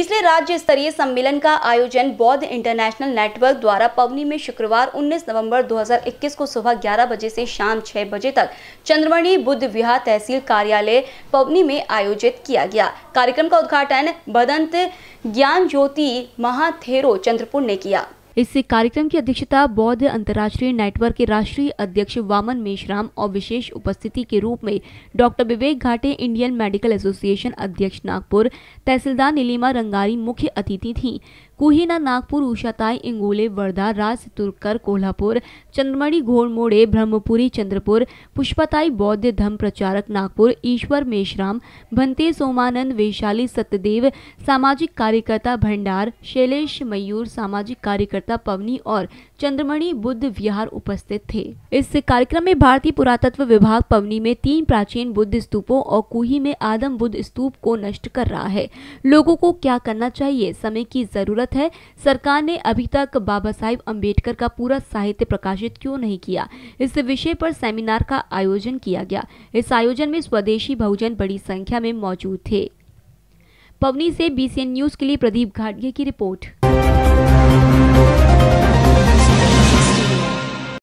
तीसरे राज्य स्तरीय सम्मेलन का आयोजन बौद्ध इंटरनेशनल नेटवर्क द्वारा पवनी में शुक्रवार 19 नवंबर 2021 को सुबह 11 बजे से शाम 6 बजे तक चंद्रमणि बुद्ध विहार तहसील कार्यालय पवनी में आयोजित किया गया कार्यक्रम का उद्घाटन भदंत ज्ञान ज्योति महाथेरो चंद्रपुर ने किया इस कार्यक्रम की अध्यक्षता बौद्ध अंतर्राष्ट्रीय नेटवर्क के राष्ट्रीय अध्यक्ष वामन मेशराम और विशेष उपस्थिति के रूप में डॉक्टर विवेक घाटे इंडियन मेडिकल एसोसिएशन अध्यक्ष नागपुर तहसीलदार नीलिमा रंगारी मुख्य अतिथि थीं कुहिना नागपुर उषाताई इंगोले वर्धा राज तुर्कर कोल्हापुर चंद्रमणि घोड़मोड़े ब्रह्मपुरी चंद्रपुर पुष्पाताई बौद्ध धम प्रचारक नागपुर ईश्वर मेशराम भंते सोमानंद वैशाली सत्यदेव सामाजिक कार्यकर्ता भंडार शैलेश मयूर सामाजिक कार्यकर्ता देवता पवनी और चंद्रमणि बुद्ध विहार उपस्थित थे इस कार्यक्रम में भारतीय पुरातत्व विभाग पवनी में तीन प्राचीन बुद्ध स्तूपों और कुही में आदम बुद्ध स्तूप को नष्ट कर रहा है लोगों को क्या करना चाहिए समय की जरूरत है सरकार ने अभी तक बाबा साहेब अम्बेडकर का पूरा साहित्य प्रकाशित क्यों नहीं किया इस विषय पर सेमिनार का आयोजन किया गया इस आयोजन में स्वदेशी बहुजन बड़ी संख्या में मौजूद थे पवनी से बीसीएन न्यूज के लिए प्रदीप घाटगे की रिपोर्ट